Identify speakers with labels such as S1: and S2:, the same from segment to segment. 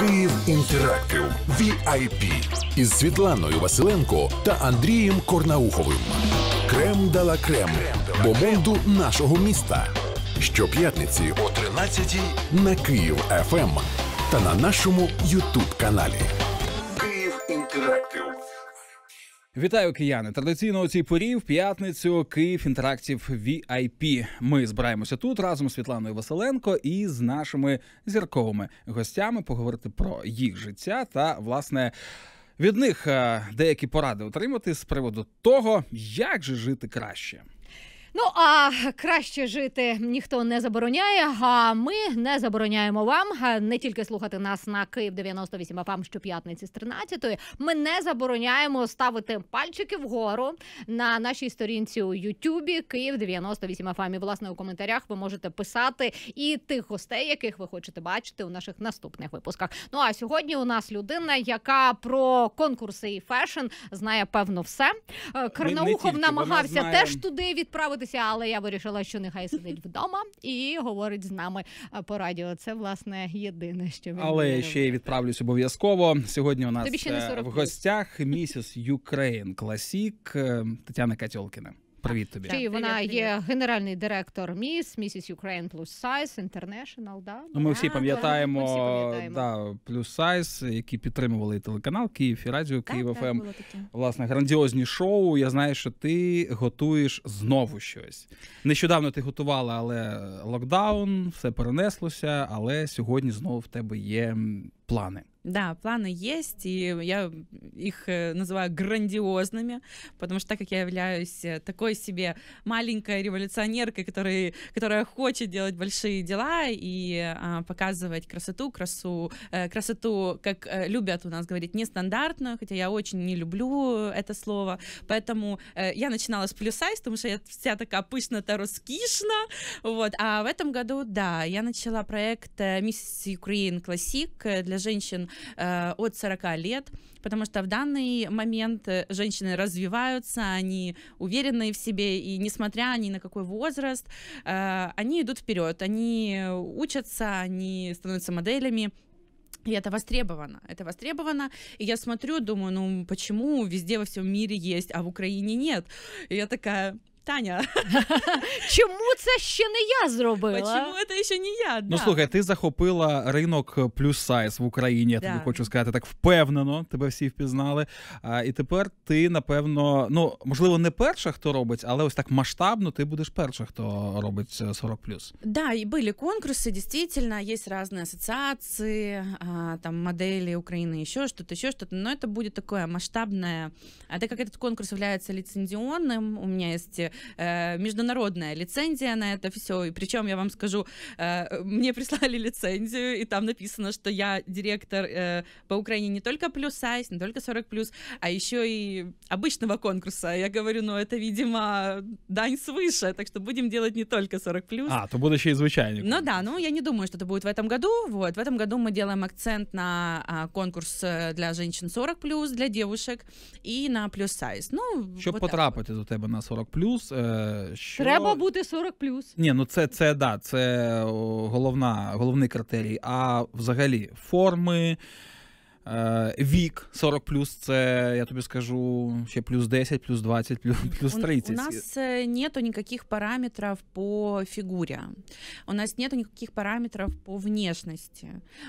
S1: Київ інтерактив VIP із Світланою Василенко та Андрієм Корнауховим. Крем дала крем по бренду нашого міста. Щоп'ятниці о 13 на Київ ФМ ем та на нашому Ютуб каналі.
S2: Вітаю кияни! Традиційно у цій порі в п'ятницю Київ інтерактів VIP. Ми збираємося тут разом з Світланою Василенко і з нашими зірковими гостями поговорити про їх життя та власне. Від них е, деякі поради отримати з приводу того, як же жити краще.
S1: Ну а краще жити ніхто не забороняє. А ми не забороняємо вам не тільки слухати нас на Київ 98 FM ем щоп'ятниці з 13-ї, Ми не забороняємо ставити пальчики вгору на нашій сторінці у Ютубі Київ 98 FM. Ем. І, Власне у коментарях ви можете писати і тих гостей, яких ви хочете бачити у наших наступних випусках. Ну а сьогодні у нас людина, яка про конкурси і фешн знає певно все. Е, Карнаухов намагався знає... теж туди відправити спілкуватися, але я вирішила, що нехай сидить вдома і говорить з нами е, по радіо. Це власне єдине, що він але я ще й
S2: відправлюсь обов'язково. Сьогодні у нас е, в гостях місіс Юкрейн Класік е, Тетяна Катьолкіна. Привіт тобі. Чи
S1: вона є генеральний директор Міс, Місіс Юкрейн плюс Сайз Інтернешнл. Да ну, ми всі пам'ятаємо
S2: да плюс Сайз, які підтримували телеканал Київ і Радіо Київ ФМ. Власне, грандіозні шоу. Я знаю, що ти готуєш знову щось. Нещодавно ти готувала, але локдаун, все перенеслося. Але сьогодні знову в тебе є плани.
S3: Да, планы есть, и я их э, называю грандиозными, потому что так как я являюсь э, такой себе маленькой революционеркой, который, которая хочет делать большие дела и а, показывать красоту, красу, э, красоту, как э, любят у нас говорить, нестандартную, хотя я очень не люблю это слово, поэтому э, я начинала с плюсайз, потому что я вся такая пышно то роскишна, вот, а в этом году, да, я начала проект Miss Ukraine Classic для женщин Э, от 40 лет, потому что в данный момент э, женщины развиваются, они уверенные в себе, и несмотря ни на какой возраст, э, они идут вперед, они учатся, они становятся моделями. И это востребовано. Это востребовано. И я смотрю, думаю, ну почему везде во всем мире есть, а в Украине нет? И я такая, Таня, чому це ще не я зробила? Чому це ще не я? Ну, да. Ну слухай,
S2: ти захопила ринок е, плюс сайз в Україні. Я да. тобі хочу сказати так впевнено, тебе всі впізнали. А, І тепер ти, напевно, ну можливо, не перша, хто робить, але ось так масштабно ти будеш перша, хто робить 40+. Е, плюс.
S3: Да, і були конкурси, дійсно, є різні асоціації, там моделі України, і що ще щось. Ну, це буде таке масштабне. А так як этот конкурс являється лицензионным, у мене є. Э, международная лицензия на это все. И причем я вам скажу, э, мне прислали лицензию, и там написано, что я директор э, по Украине не только плюс сайз, не только 40 плюс, а еще и обычного конкурса. Я говорю, ну это, видимо, дань свыше, так что будем делать не только 40 плюс. А,
S2: то буду еще и звучальник.
S3: Ну да, ну я не думаю, что это будет в этом году. Вот, в этом году мы делаем акцент на а, конкурс для женщин 40 плюс, для девушек и на плюс сайз. Ну, Щоб вот
S2: потрапити вот. до тебе на 40+, плюс плюс. що...
S3: Треба бути 40 плюс.
S2: Ні, ну це це да, це головна, головний критерій. А взагалі форми. Вік 40 плюс це я тобі скажу ще плюс 10, плюс 20, плюс 30. У, у нас
S3: нету никаких параметров по фигуре. У нас нету никаких параметров по внешности.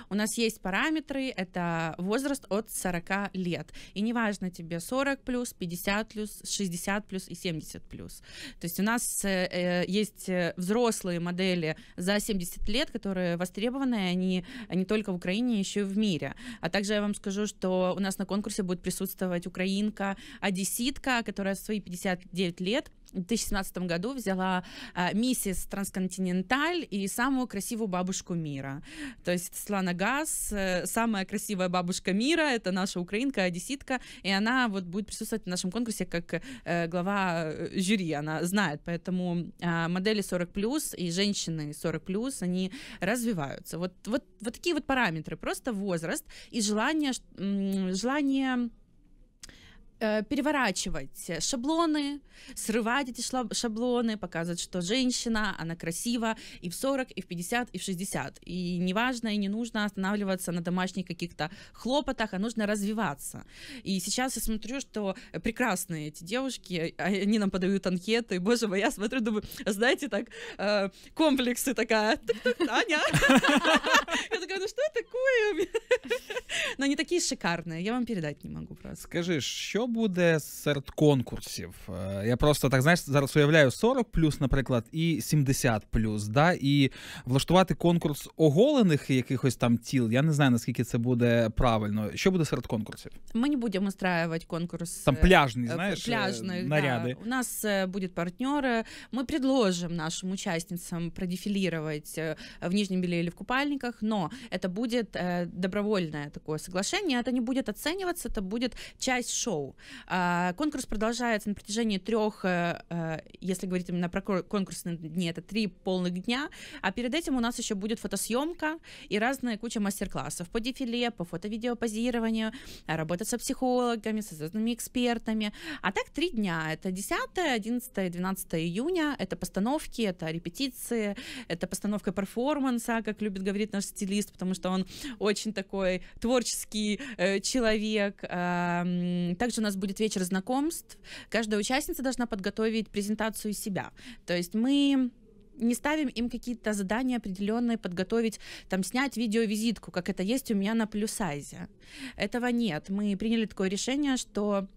S3: У нас есть параметры, это возраст от 40 лет. И неважно тебе 40 плюс, 50 плюс, 60 плюс и 70 плюс. То есть у нас э, э, есть э, взрослые модели за 70 лет, которые востребованы, они не только в Украине, еще и в мире. А также вам скажу, что у нас на конкурсе будет присутствовать украинка, одесситка, которая свои 59 лет в 2017 году взяла э, миссис Трансконтиненталь и самую красивую бабушку мира. То есть Слана Газ, э, самая красивая бабушка мира, это наша украинка, одесситка, и она вот будет присутствовать в нашем конкурсе как э, глава э, жюри, она знает, поэтому э, модели 40+, и женщины 40+, они развиваются. Вот, вот, вот такие вот параметры, просто возраст и желание, желание Э, переворачивать шаблоны, срывать эти шаблоны, показывать, что женщина, она красива и в 40, и в 50, и в 60. И неважно, и не нужно останавливаться на домашних каких-то хлопотах, а нужно развиваться. И сейчас я смотрю, что прекрасные эти девушки, а, они нам подают анкеты, боже мой, я смотрю, думаю, знаете, так, э, комплексы такая, Аня, я такая, ну что такое? Но они такие шикарные, я вам передать не могу просто.
S2: Скажи, что що буде серед конкурсів? Э, я просто так знаєш, зараз уявляю 40 плюс, наприклад, і 70 плюс. Да? І влаштувати конкурс оголених якихось там тіл. Я не знаю наскільки це буде правильно. Що буде серед конкурсів?
S3: Ми не будемо устраивать конкурс там пляжний, знаєш, пляжний наряди. Да. У нас будуть партнери. Ми предложим нашим участницам продефилировать в нижнем белье или в купальниках, но это будет э, добровольное такое соглашение, это не будет оцениваться, это будет часть шоу. А, конкурс продолжается на протяжении трех, э, э, если говорить именно про конкурсные дни, это три полных дня, а перед этим у нас еще будет фотосъемка и разная куча мастер-классов по дефиле, по фото-видеопозированию, работа со психологами, со звездными экспертами. А так три дня. Это 10, 11, 12 июня. Это постановки, это репетиции, это постановка перформанса, как любит говорить наш стилист, потому что он очень такой творческий э, человек. Э, также нас будет вечер знакомств. Каждая участница должна подготовить презентацию себя. То есть мы не ставим им какие-то задания определенные, подготовить, там, снять видеовизитку, как это есть у меня на плюсайзе. Этого нет. Мы приняли такое решение, что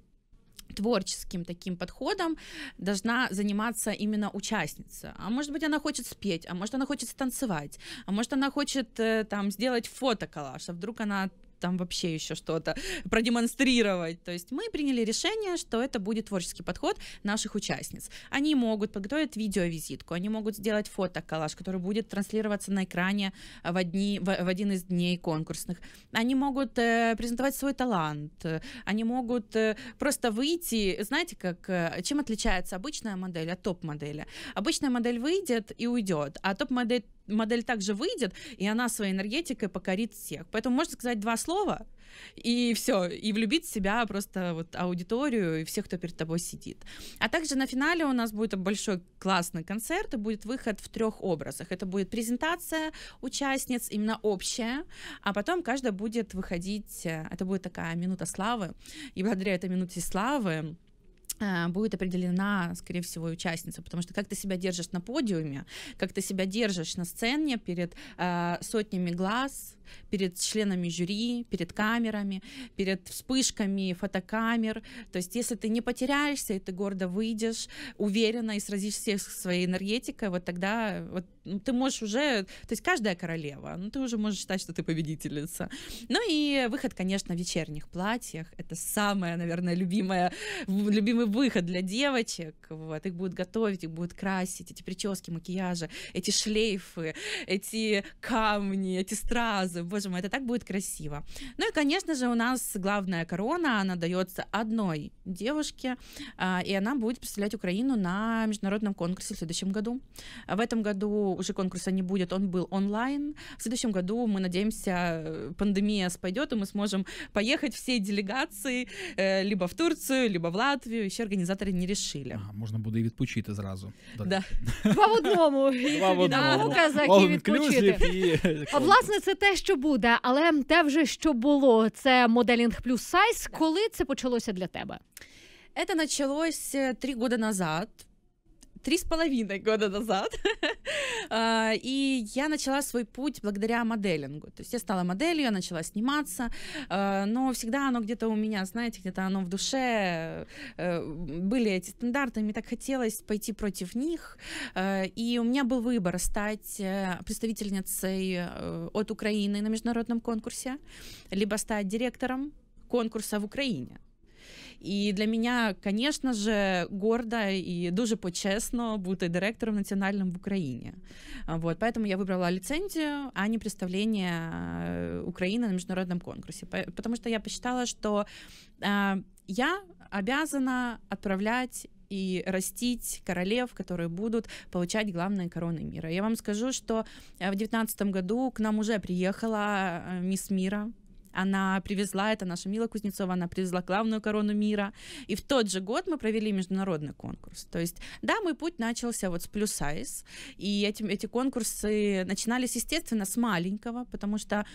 S3: творческим таким подходом должна заниматься именно участница. А может быть, она хочет спеть, а может, она хочет танцевать, а может, она хочет э, там сделать фотоколлаж, а вдруг она там вообще еще что-то продемонстрировать. То есть мы приняли решение, что это будет творческий подход наших участниц. Они могут подготовить видеовизитку, они могут сделать фотоколлаж, который будет транслироваться на экране в, одни, в, в один из дней конкурсных. Они могут э, презентовать свой талант, они могут э, просто выйти, знаете, как, э, чем отличается обычная модель от топ-модели? Обычная модель выйдет и уйдет, а топ-модель модель также выйдет, и она своей энергетикой покорит всех. Поэтому можно сказать два слова, и все, и влюбить в себя просто вот аудиторию и всех, кто перед тобой сидит. А также на финале у нас будет большой классный концерт, и будет выход в трех образах. Это будет презентация участниц, именно общая, а потом каждая будет выходить, э, это будет такая минута славы, и благодаря этой минуте славы а, будет определена, скорее всего, участница, потому что как ты себя держишь на подиуме, как ты себя держишь на сцене перед э, сотнями глаз, перед членами жюри, перед камерами, перед вспышками фотокамер. То есть если ты не потеряешься, и ты гордо выйдешь, уверенно и сразишь всех своей энергетикой, вот тогда вот, ну, ты можешь уже... То есть каждая королева, ну ты уже можешь считать, что ты победительница. Ну и выход, конечно, в вечерних платьях. Это самое, наверное, любимое, любимый выход для девочек. Вот. Их будут готовить, их будут красить, эти прически, макияжи, эти шлейфы, эти камни, эти стразы Боже мой, это так будет красиво. Ну и, конечно же, у нас главная корона, она дается одной девушке, а, и она будет представлять Украину на международном конкурсе в следующем году. В этом году уже конкурса не будет, он был онлайн. В следующем году, мы надеемся, пандемия спадет, и мы сможем поехать всей делегации э, либо в Турцию, либо в Латвию. Еще организаторы не рішили. Ага,
S2: можна буде і відпочити зразу.
S3: Да.
S1: По одному.
S3: По одному. Да. Лука, за А власне,
S1: це те, що що буде, але те вже що було. Це моделінг плюс сайз. Коли
S3: це почалося для тебе? Это началось э, три года назад три с половиной года назад. А, и я начала свой путь благодаря моделингу. То есть я стала моделью, я начала сниматься, а, но всегда оно где-то у меня, знаете, где-то оно в душе. Э, были эти стандарты, мне так хотелось пойти против них. А, и у меня был выбор стать э, представительницей э, от Украины на международном конкурсе, либо стать директором конкурса в Украине. І для мене, звісно ж, гордо і дуже почесно бути директором національним в Україні. А, вот. Поэтому я выбрала лицензию, а не представление э, Украины на международном конкурсе. Потому что я посчитала, что а, я обязана отправлять и растить королев, которые будут получать главные короны мира. Я вам скажу, что э, в 2019 году к нам уже приехала э, мисс мира она привезла, это наша Мила Кузнецова, она привезла главную корону мира. И в тот же год мы провели международный конкурс. То есть, да, мой путь начался вот с плюс сайз, и эти, эти конкурсы начинались, естественно, с маленького, потому что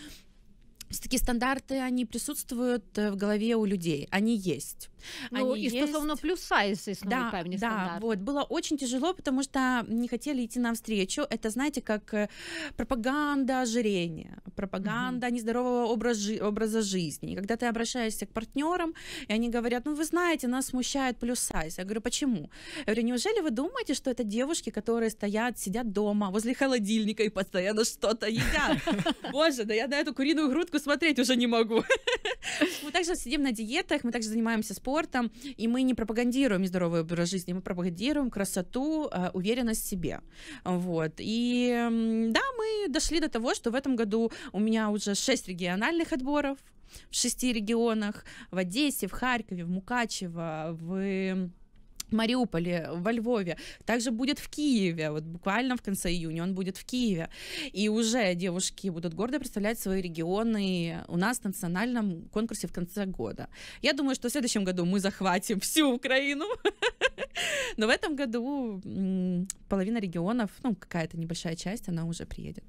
S3: такие стандарты, они присутствуют э, в голове у людей, они есть. Ну, они и есть. словно плюс сайз, если да, память, а да, стандарт. вот, было очень тяжело, потому что не хотели идти навстречу. Это, знаете, как э, пропаганда ожирения, пропаганда угу. нездорового образа, образа жизни. И когда ты обращаешься к партнерам, и они говорят, ну, вы знаете, нас смущает плюс сайз. Я говорю, почему? Я говорю, неужели вы думаете, что это девушки, которые стоят, сидят дома возле холодильника и постоянно что-то едят? Боже, да я на эту куриную грудку смотреть уже не могу. Мы также сидим на диетах, мы также занимаемся спортом, и мы не пропагандируем здоровый образ жизни, мы пропагандируем красоту, а, уверенность в себе. Вот. И да, мы дошли до того, что в этом году у меня уже 6 региональных отборов в шести регионах, в Одессе, в Харькове, в Мукачево, в Мариуполе, во Львове, также будет в Киеве, вот буквально в конце июня он будет в Киеве. И уже девушки будут гордо представлять свои регионы у нас в национальном конкурсе в конце года. Я думаю, что в следующем году мы захватим всю Украину. Но в этом году половина регионов, ну, какая-то небольшая часть, она вже приїде.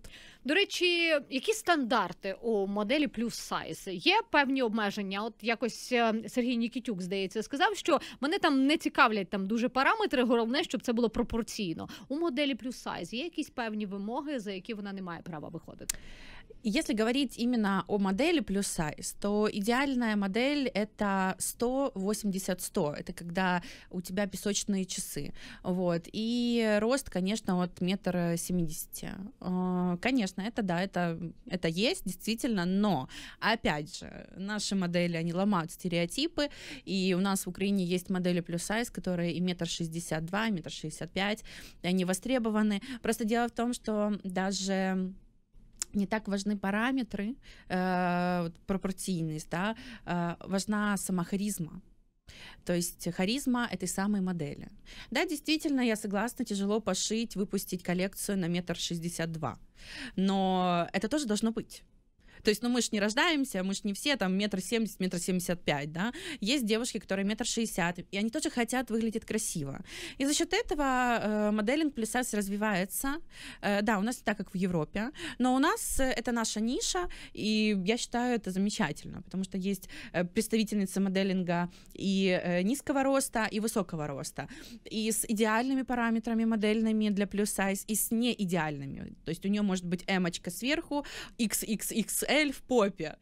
S1: До речі, які стандарти у моделі плюс сайз? Є певні обмеження? От якось е, Сергій Нікітюк, здається, сказав, що мене там не цікавлять там дуже параметри, головне, щоб це було пропорційно. У моделі плюс сайз є якісь певні вимоги, за які вона не має права виходити?
S3: Если говорить именно о модели плюс сайз, то идеальная модель это 180-100. Это когда у тебя песочные часы. Вот. И рост, конечно, от метра семидесяти. А, конечно, это да, это, это есть, действительно, но, опять же, наши модели, они ломают стереотипы, и у нас в Украине есть модели плюс сайз, которые и метр шестьдесят два, и метр шестьдесят пять, они востребованы. Просто дело в том, что даже не так важны параметры, э, пропорцийность, да, э, важна сама харизма. То есть харизма этой самой модели. Да, действительно, я согласна, тяжело пошить, выпустить коллекцию на метр шестьдесят два. Но это тоже должно быть. То есть, ну, мы же не рождаемся, мы же не все там метр семьдесят, метр семьдесят пять, да. Есть девушки, которые метр шестьдесят, и они тоже хотят выглядеть красиво. И за счет этого э, моделинг плюс развивается. Э, да, у нас не так, как в Европе, но у нас э, это наша ниша, и я считаю это замечательно, потому что есть э, представительницы моделинга и э, низкого роста, и высокого роста, и с идеальными параметрами модельными для плюс-сайз, и с неидеальными. То есть у нее может быть эмочка сверху, XXXL, Эль попе.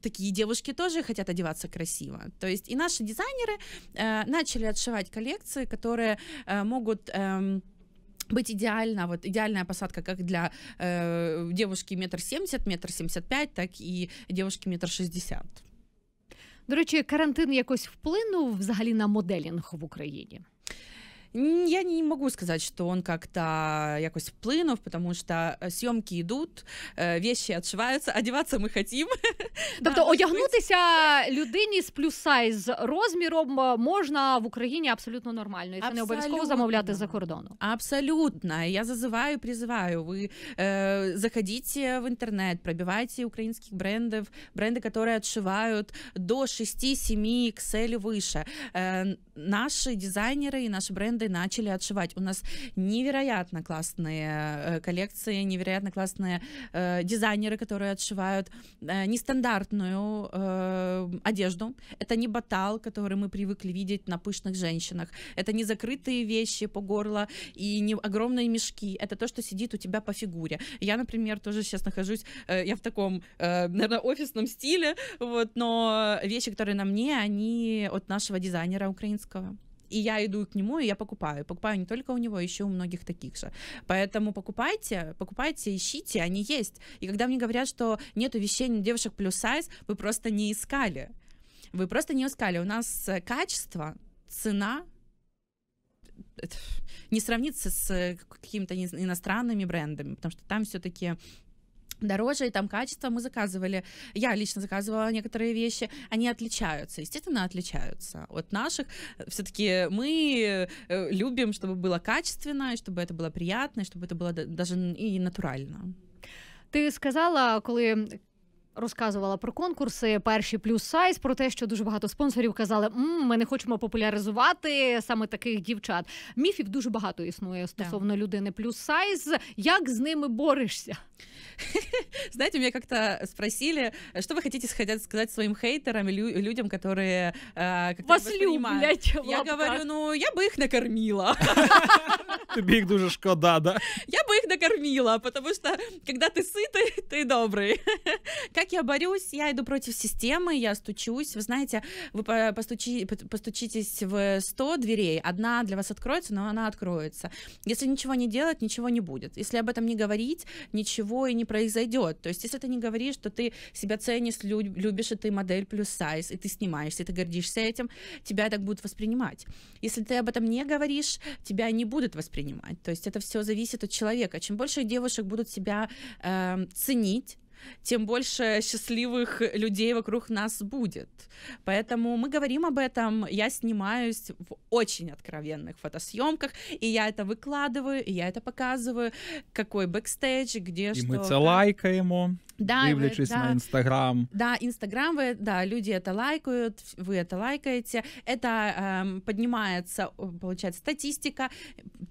S3: такие девушки тоже хотят одеваться красиво. То есть и наши дизайнеры э, начали отшивать коллекции, которые э, могут... Э, быть идеально, вот идеальная посадка как для э, девушки метр семьдесят, метр семьдесят пять, так и девушки метр шестьдесят. До речі, карантин якось вплинув взагалі на моделінг в Україні. Я не могу сказать, что он как-то якось вплинув, потому что э, съемки идут, э, вещи отшиваются, одеваться мы хотим.
S1: Тобто одягнутися людині з плюса з розміром е, можна в Україні абсолютно нормально. І це не обов'язково замовляти за кордону.
S3: Абсолютно. Я зазиваю, призиваю, ви э, заходите в інтернет, пробивайте українських брендів, бренды, которые отшивают до 6-7 XL и выше. Э, наши дизайнеры и наши бренды начали отшивать. У нас невероятно классные э, коллекции, невероятно классные э, дизайнеры, которые отшивают э, нестандартную э, одежду. Это не батал, который мы привыкли видеть на пышных женщинах. Это не закрытые вещи по горло и не огромные мешки. Это то, что сидит у тебя по фигуре. Я, например, тоже сейчас нахожусь, э, я в таком, э, наверное, офисном стиле, вот, но вещи, которые на мне, они от нашего дизайнера украинского и я иду к нему, и я покупаю. покупаю не только у него, еще у многих таких же. Поэтому покупайте, покупайте, ищите, они есть. И когда мне говорят, что нету вещей у девушек плюс сайз, вы просто не искали. Вы просто не искали. У нас э, качество, цена э, не сравнится с э, какими-то иностранными брендами, потому что там все-таки дороже, и там качество мы заказывали. Я лично заказывала некоторые вещи. Они отличаются, естественно, отличаются от наших. Все-таки мы э, любим, чтобы было качественно, и чтобы это было приятно, и чтобы это было даже и натурально.
S1: ты сказала, когда розказувала про конкурси, перші плюс сайз, про те, що дуже багато спонсорів казали, М, ми не хочемо популяризувати саме таких дівчат. Міфів дуже багато існує стосовно людини плюс сайз. Як з ними борешся?
S3: Знаете, меня как-то спросили, что вы хотите сказать своим хейтерам, людям, которые э, Вас люблять. Я говорю, ну, я бы их накормила. Тобі їх дуже шкода, да? Я накормила, а потому что когда ты сытый, ты добрый. Как я борюсь? Я иду против системы, я стучусь. Вы знаете, вы постучи, постучитесь в 100 дверей, одна для вас откроется, но она откроется. Если ничего не делать, ничего не будет. Если об этом не говорить, ничего и не произойдет. То есть, если ты не говоришь, что ты себя ценишь, любишь, и ты модель плюс сайз, и ты снимаешься, и ты гордишься этим, тебя так будут воспринимать. Если ты об этом не говоришь, тебя не будут воспринимать. То есть, это все зависит от человека. Чем чем больше девушек будут себя э, ценить, тем больше счастливых людей вокруг нас будет. Поэтому мы говорим об этом. Я снимаюсь в очень откровенных фотосъемках, и я это выкладываю, и я это показываю, какой бэкстейдж, где и что. И мы это
S2: лайкаем,
S3: да, вывлечись да, на
S2: Инстаграм.
S3: Да, Инстаграм, вы, да, люди это лайкают, вы это лайкаете. Это эм, поднимается, получается, статистика,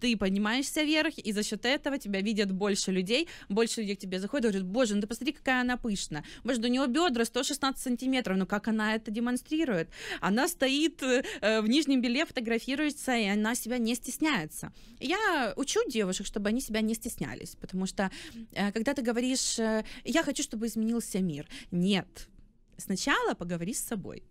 S3: ты поднимаешься вверх, и за счет этого тебя видят больше людей, больше людей к тебе заходят и говорят, боже, ну ты посмотри, какая она пышна. Боже, у нее бедра 116 сантиметров, но как она это демонстрирует? Она стоит э, в нижнем белье, фотографируется, и она себя не стесняется. Я учу девушек, чтобы они себя не стеснялись, потому что э, когда ты говоришь, э, я хочу, чтобы изменился мир, нет, сначала поговори с собой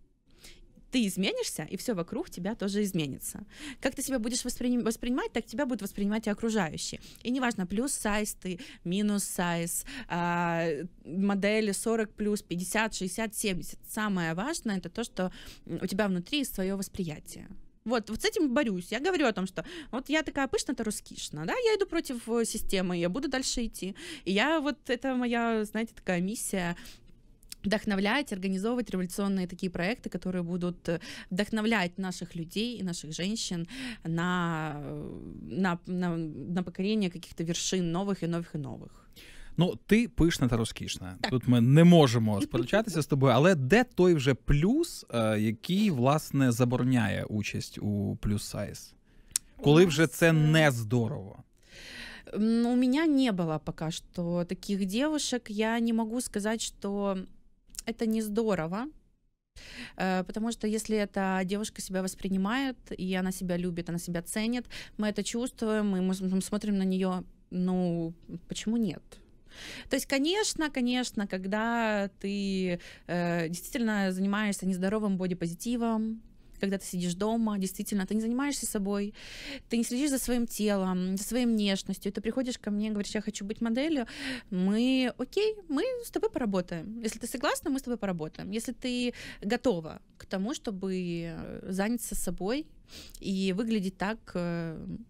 S3: ты изменишься, и все вокруг тебя тоже изменится. Как ты себя будешь восприним- воспринимать, так тебя будут воспринимать и окружающие. И неважно, плюс сайз ты, минус сайз, э, модели 40 плюс, 50, 60, 70. Самое важное это то, что у тебя внутри свое восприятие. Вот, вот с этим борюсь. Я говорю о том, что вот я такая пышна-то рускишна, да, я иду против э, системы, я буду дальше идти. И я вот, это моя, знаете, такая миссия вдохновлять, организовывать революционные такие проекты, которые будут э, вдохновлять наших людей и наших женщин на, э, на, на, на покорение каких-то вершин новых и новых и новых.
S2: Ну, ти пишна та розкішна. Так. Тут ми не можемо сперечатися з тобою, але де той вже плюс, який власне забороняє участь у плюс сайз? Коли вже це не здорово?
S3: У меня не было пока что таких девушек. Я не могу сказать, что это не здорово, э, Потому что если эта девушка себя воспринимает, и она себя любит, она себя ценит, мы это чувствуем, и мы смотрим на нее, ну, почему нет? То есть, конечно, конечно, когда ты э, действительно занимаешься нездоровым бодипозитивом, когда ты сидишь дома, действительно, ты не занимаешься собой, ты не следишь за своим телом, за своей внешностью, ты приходишь ко мне, говоришь, я хочу быть моделью, мы, окей, мы с тобой поработаем. Если ты согласна, мы с тобой поработаем. Если ты готова к тому, чтобы заняться собой, І виглядіть так,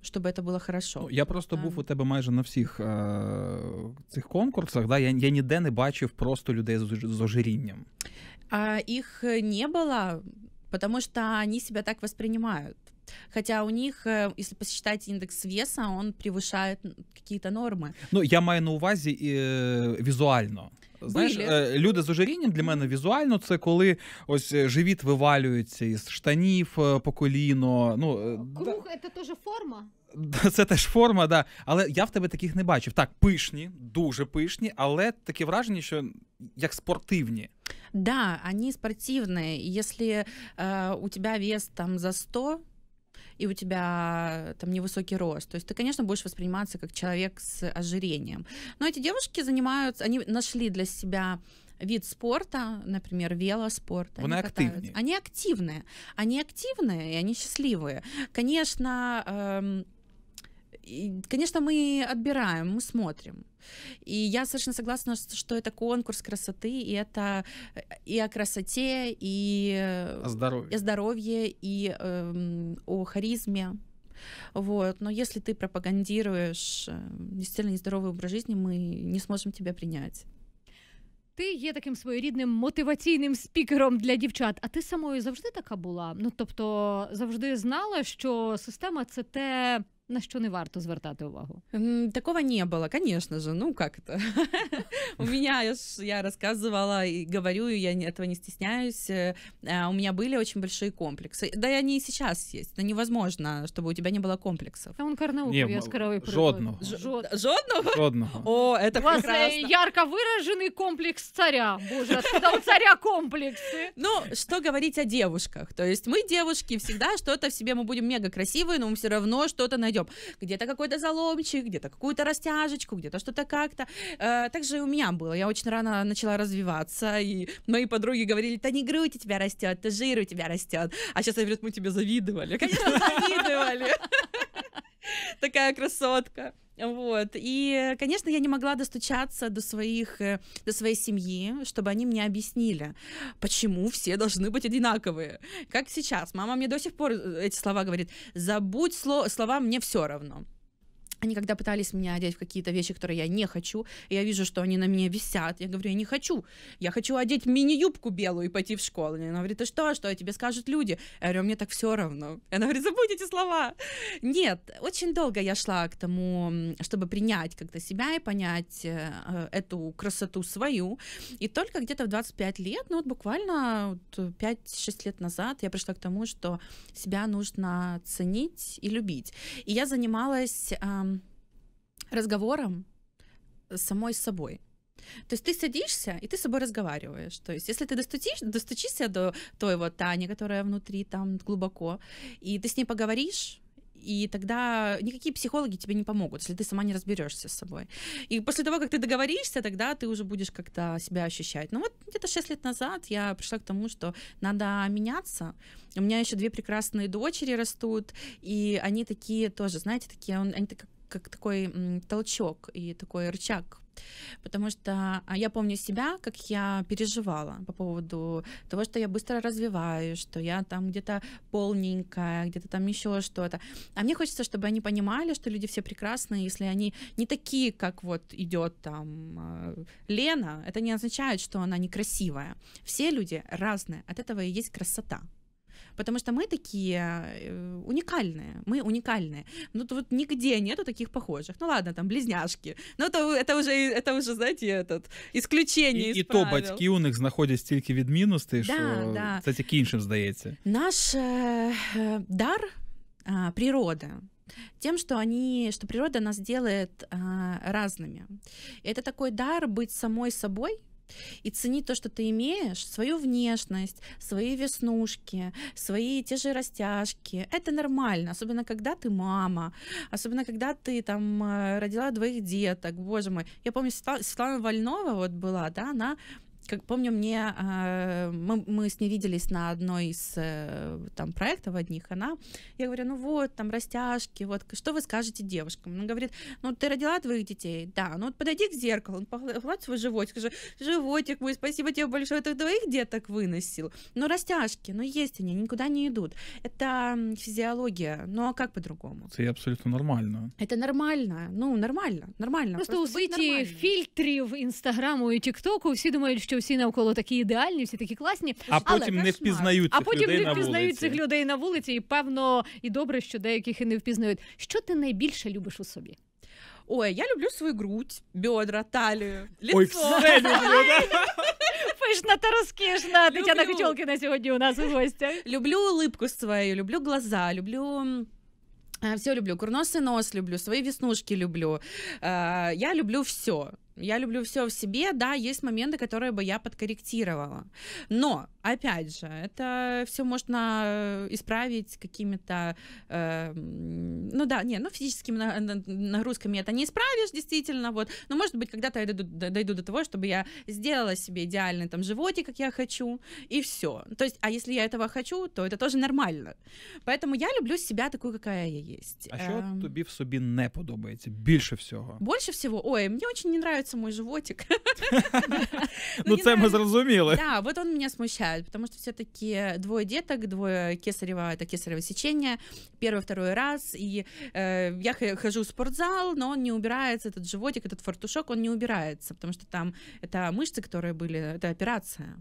S3: щоб це було хорошо. Ну,
S2: я просто був у тебе майже на всіх е- цих конкурсах. Да? Я я ніде не бачив просто людей з, з ожирінням.
S3: А їх не було. потому что они себя так воспринимают. Хотя у них, э, если посчитать індекс веса, он превышает какие-то нормы.
S2: Ну я маю на увазі е, э, візуально. Знаєш, е, э, люди з ожирінням для мене візуально це коли ось е, живіт вивалюється із штанів е, по коліно. Ну е,
S1: круг да. це теж форма.
S2: Це теж форма, да. Але я в тебе таких не бачив. Так, пишні, дуже пишні, але таке враження, що як спортивні.
S3: Да, они спортивные. Если э, у тебя вес там за 100, и у тебя э, там невысокий рост. То есть ты, конечно, будешь восприниматься как человек с ожирением. Но эти девушки занимаются, они нашли для себя вид спорта, например, велоспорт. Они, они активные. Они активные. Они активные, и они счастливые. Конечно, эм, и, конечно, мы отбираем, мы смотрим. И я совершенно согласна, что это конкурс красоты, и это и о красоте, и э, о здоровье, и, о здоровье, и э, о харизме. Вот. Но если ты пропагандируешь э, действительно нездоровый образ жизни, мы не сможем тебя принять.
S1: Ти є таким своєрідним мотиваційним спікером для дівчат. А ти самою завжди така була? Ну тобто, завжди знала, що система це те на що не варто звертати
S3: увагу? Такого не было, конечно же. Ну как это? У меня, я рассказывала и говорю, я этого не стесняюсь. Э, а у меня были очень большие комплексы. Да и они и сейчас есть. Но невозможно, чтобы у тебя не было комплексов. А он карнаук, я скоровий
S2: Жодного. Жодного? Жодного.
S1: О, это прекрасно. У вас э, ярко выраженный комплекс
S3: царя. Боже, откуда у царя комплексы? Ну, что говорить о девушках? То есть мы, девушки, всегда что-то в себе, мы будем мега красивые, но мы все равно что-то найдем найдем. Где-то какой-то заломчик, где-то какую-то растяжечку, где-то что-то как-то. Э, же и у меня было. Я очень рано начала развиваться, и мои подруги говорили, да не грудь у тебя растет, то жир у тебя растет. А сейчас я говорю, мы тебе завидовали. Конечно, завидовали. Такая красотка. Вот. И, конечно, я не могла достучаться до своих, э, до своей семьи, чтобы они мне объяснили, почему все должны быть одинаковые. Как сейчас. Мама мне до сих пор э, эти слова говорит. Забудь сло- слова «мне все равно». Они когда пытались меня одеть в какие-то вещи, которые я не хочу, я вижу, что они на мне висят, я говорю, я не хочу, я хочу одеть мини-юбку белую и пойти в школу. И Она говорит, ты что, что тебе скажут люди? Я говорю, мне так все равно. Она говорит, забудь эти слова. Нет, очень долго я шла к тому, чтобы принять как-то себя и понять э, э, эту красоту свою. И только где-то в 25 лет, ну вот буквально 5-6 лет назад я пришла к тому, что себя нужно ценить и любить. И я занималась эм, разговором э, самой с собой. То есть ты садишься, и ты с собой разговариваешь. То есть если ты достучишь, достучишься до той вот Тани, которая внутри там глубоко, и ты с ней поговоришь, и тогда никакие психологи тебе не помогут, если ты сама не разберешься с собой. И после того, как ты договоришься, тогда ты уже будешь как-то себя ощущать. Ну вот где-то 6 лет назад я пришла к тому, что надо меняться. У меня еще две прекрасные дочери растут, и они такие тоже, знаете, такие, они так, как такой толчок и такой рычаг Потому что а, я помню себя, как я переживала по поводу того, что я быстро развиваюсь, что я там где-то полненькая, где-то там еще что-то. А мне хочется, чтобы они понимали, что люди все прекрасные, если они не такие, как вот идет там а, Лена, это не означает, что она некрасивая. Все люди разные, от этого и есть красота потому что мы такие э, уникальные, мы уникальные. Ну, вот нигде нету таких похожих. Ну, ладно, там, близняшки. Ну, то, это уже, это уже, знаете, этот, исключение И і то батьки у
S2: них знаходять стільки відмінностей, да, что да. це тільки іншим здається.
S3: Наш э, э дар э, природа, тем, что они, что природа нас делает а, разными. это такой дар быть самой собой, и цени то, что ты имеешь, свою внешность, свои веснушки, свои те же растяжки. Это нормально, особенно когда ты мама, особенно когда ты там э, родила двоих деток, боже мой. Я помню, Светлана Вольнова вот была, да, она как помню, мне э, мы, мы с ней виделись на одной из э, там проектов одних, она, я говорю, ну вот, там растяжки, вот, что вы скажете девушкам? Она говорит, ну ты родила двоих детей, да, ну вот подойди к зеркалу, погладь свой животик, скажи, животик мой, спасибо тебе большое, ты двоих деток выносил. Но растяжки, ну есть они, никуда не идут. Это физиология, но ну, а как по-другому?
S2: Это абсолютно нормально.
S3: Это нормально, ну нормально, нормально. Просто, Просто у світі фільтрів інстаграму і тіктоку всі
S1: думають, що що всі навколо такі ідеальні, всі такі класні, а але потім не впізнають. Цих а потім людей не впізнають цих людей на вулиці, і певно, і добре, що деяких і не впізнають. Що ти найбільше любиш у собі?
S3: Ой, я люблю свою грудь, бедра, талію, лицо. Ой, все люблю, да? Пишна та розкішна Тетяна на сьогодні у нас у гостях. Люблю улыбку свою, люблю глаза, люблю. Е, все люблю. Курносый нос люблю, свої віснушки люблю. Е, я люблю все. Я люблю все в себе, да, есть моменты, которые бы я подкорректировала. Но, опять же, это все можно э, исправить какими-то, э, ну да, не, ну физическими нагрузками это не исправишь, действительно, вот. Но, может быть, когда-то я дойду, дойду до того, чтобы я сделала себе идеальный там животик, как я хочу, и все. То есть, а если я этого хочу, то это тоже нормально. Поэтому я люблю себя такую, какая я есть. А что эм. тебе
S2: в себе не подобається Больше всего?
S3: Больше всего? Ой, мне очень не нравится называется мой животик.
S2: Ну, це ми зрозуміли. да,
S3: вот он меня смущает, потому что все-таки двое деток, двое кесарева, это кесарево сечение, первый, второй раз, и э, я хожу в спортзал, но он не убирается, этот животик, этот фартушок, он не убирается, потому что там это мышцы, которые были, это операция.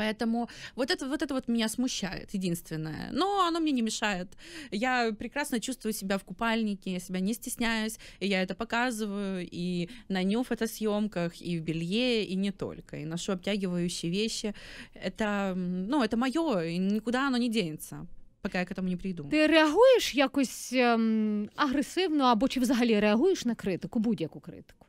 S3: Поэтому вот это вот, это вот меня смущает, единственное. Но оно мне не мешает. Я прекрасно чувствую себя в купальнике, я себя не стесняюсь, и я это показываю и на ню фотосъемках, и в белье, и не только. И ношу обтягивающие вещи. Это, ну, это мое, и никуда оно не денется. Поки я к этому не прийду. Ти
S1: реагуєш якось ем, эм, агресивно або чи взагалі
S3: реагуєш на критику, будь-яку критику?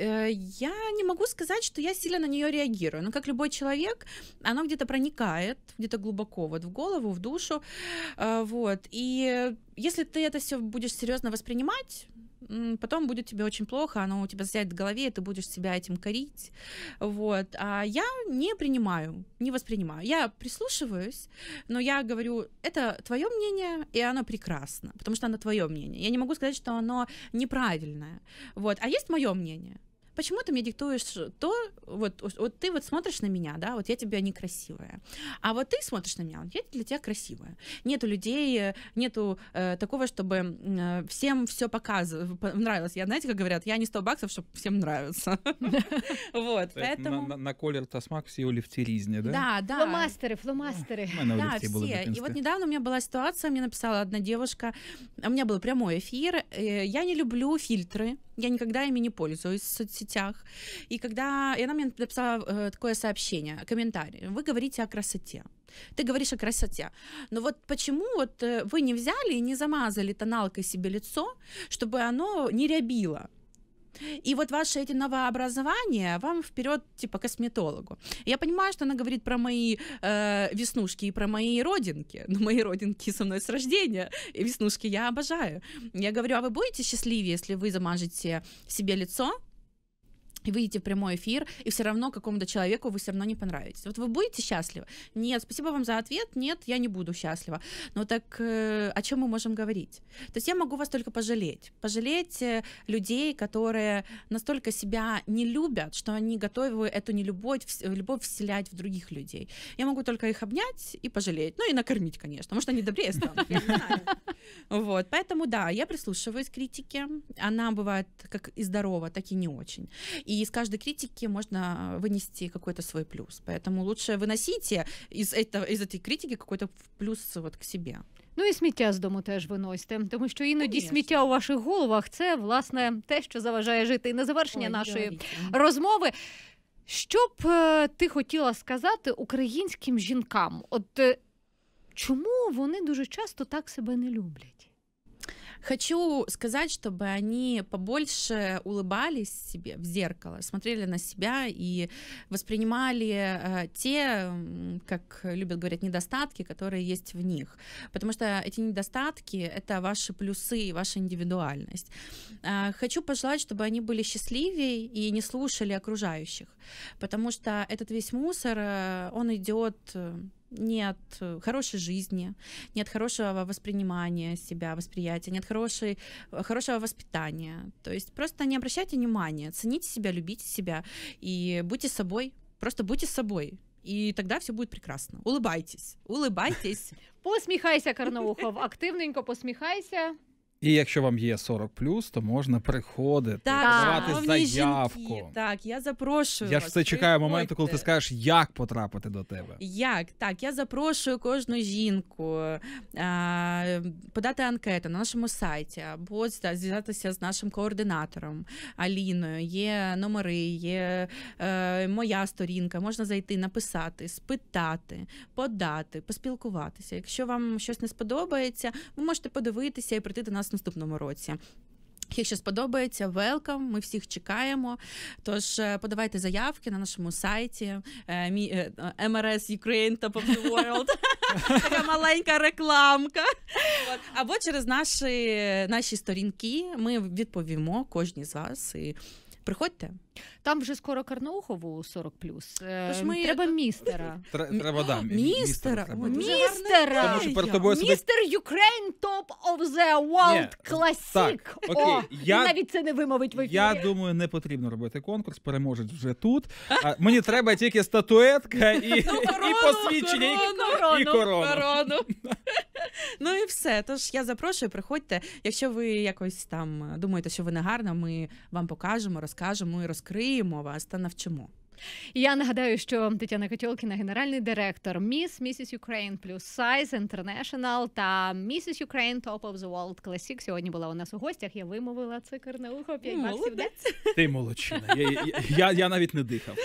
S3: Э, я не могу сказать, что я сильно на нее реагирую. Но ну, как любой человек, оно где-то проникает, где-то глубоко, вот в голову, в душу. Э, вот. И если ты это все будешь серьезно воспринимать, потом будет тебе очень плохо, оно у тебя сядет в голове, и ты будешь себя этим корить. Вот. А я не принимаю, не воспринимаю. Я прислушиваюсь, но я говорю, это твое мнение, и оно прекрасно, потому что оно твое мнение. Я не могу сказать, что оно неправильное. Вот. А есть мое мнение почему ты мне диктуешь то, вот, вот ты вот смотришь на меня, да, вот я тебя некрасивая, а вот ты смотришь на меня, вот я для тебя красивая. Нету людей, э, нету э, такого, чтобы э, всем все показывалось, э, нравилось. Я, знаете, как говорят, я не 100 баксов, чтобы всем нравится. Вот, поэтому...
S2: На колер тасмак все у лифтеризни, да? Да, да.
S3: Фломастеры, фломастеры. Да, все. И вот недавно у меня была ситуация, мне написала одна девушка, а у меня был прямой эфир, э, я не люблю фильтры, я никогда ими не пользуюсь в соцсетях. И когда и она мне написала э, такое сообщение, комментарий, вы говорите о красоте. Ты говоришь о красоте. Но вот почему вот э, вы не взяли и не замазали тоналкой себе лицо, чтобы оно не рябило? И вот ваши эти новообразования вам вперед, типа, косметологу. Я понимаю, что она говорит про мои э, веснушки и про мои родинки. Но мои родинки со мной с рождения. И веснушки я обожаю. Я говорю, а вы будете счастливее, если вы замажете себе лицо и выйдете в прямой эфир, и все равно какому-то человеку вы все равно не понравитесь. Вот вы будете счастливы? Нет, спасибо вам за ответ, нет, я не буду счастлива. Но так э, о чем мы можем говорить? То есть я могу вас только пожалеть. Пожалеть э, людей, которые настолько себя не любят, что они готовы эту нелюбовь любовь вселять в других людей. Я могу только их обнять и пожалеть. Ну и накормить, конечно. Может, они добрее станут, я не знаю. Вот, поэтому да, я прислушиваюсь к критике. Она бывает как и здорова, так и не очень. и из каждой критики можно вынести какой-то свой плюс. Поэтому лучше выносите из, этого, из этой критики какой-то плюс от к себе.
S1: Ну і сміття з дому теж виносьте, тому що іноді Конечно. сміття у ваших головах це власне те, що заважає жити. І на завершення Ой, нашої говорите. розмови. Що б е, ти хотіла сказати українським жінкам? От е,
S3: чому вони дуже часто так себе не люблять? Хочу сказать, чтобы они побольше улыбались себе в зеркало, смотрели на себя и воспринимали э, те, как любят говорить, недостатки, которые есть в них. Потому что эти недостатки — это ваши плюсы и ваша индивидуальность. Э, хочу пожелать, чтобы они были счастливее и не слушали окружающих, потому что этот весь мусор, э, он идет э, нет э, хорошей жизни, нет хорошего воспринимания себя, восприятия, нет хорошей, э, хорошего воспитания. То есть просто не обращайте внимания, цените себя, любите себя и будьте собой. Просто будьте собой. И тогда все будет прекрасно. Улыбайтесь, улыбайтесь. Посмехайся, Карнаухов, активненько посмехайся.
S2: І якщо вам є 40+, плюс, то можна приходити, так, подавати заявку. Жінки,
S3: так, я запрошую. Я вас, ж все чекаю моменту, коли ти
S2: скажеш, як потрапити до тебе.
S3: Як так, я запрошую кожну жінку а, подати анкету на нашому сайті або зв'язатися з нашим координатором Аліною. Є номери, є е, моя сторінка. Можна зайти, написати, спитати, подати, поспілкуватися. Якщо вам щось не сподобається, ви можете подивитися і прийти до нас в наступному році. Якщо сподобається, welcome, Ми всіх чекаємо. Тож е, подавайте заявки на нашому сайті е, е, MRS Ukraine Top of the World. Така маленька рекламка. Або через наші наші сторінки ми відповімо кожній з вас. і Приходьте. Там вже скоро Карнаухову 40 плюс. Е, Тож ми- Треба містера.
S2: Треба, да, містера.
S3: Містера! Тому
S1: що перед тобою Містер Юкрейн Топ of the World Ні, О, я- навіть це не вимовить в ефірі. Я думаю,
S2: не потрібно робити конкурс, переможець вже тут. мені треба тільки статуетка і, ну, посвідчення, і, корону.
S3: Ну і все. Тож я запрошую, приходьте. Якщо ви якось там е, думаєте, що ви не гарна, ми вам покажемо, розкажемо і розкриємо вас та навчимо.
S1: Я нагадаю, що Тетяна Котьолкіна, генеральний директор Міс, Місіс Україн плюс Сайз International та Місіс Україн Top of the World Classic Сьогодні була у нас у гостях. Я вимовила цикер на ухо п'ять Ти молодчина. Я, я, я,
S2: я навіть не дихав.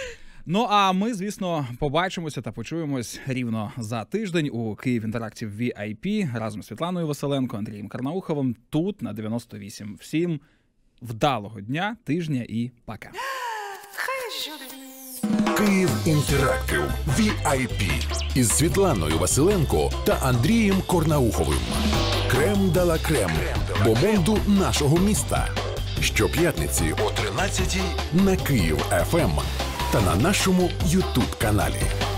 S2: Ну а ми, звісно, побачимося та почуємось рівно за тиждень у Київ Інтерактів VIP разом з Світланою Василенко, Андрієм Карнауховим. Тут на 98. Всім вдалого дня, тижня і пока.
S1: Київ інтерактив VIP із Світланою Василенко та Андрієм Корнауховим. Крем дала крем бо бомонду нашого міста. Щоп'ятниці о 13 на Київ ФМ. та на нашому YouTube каналі.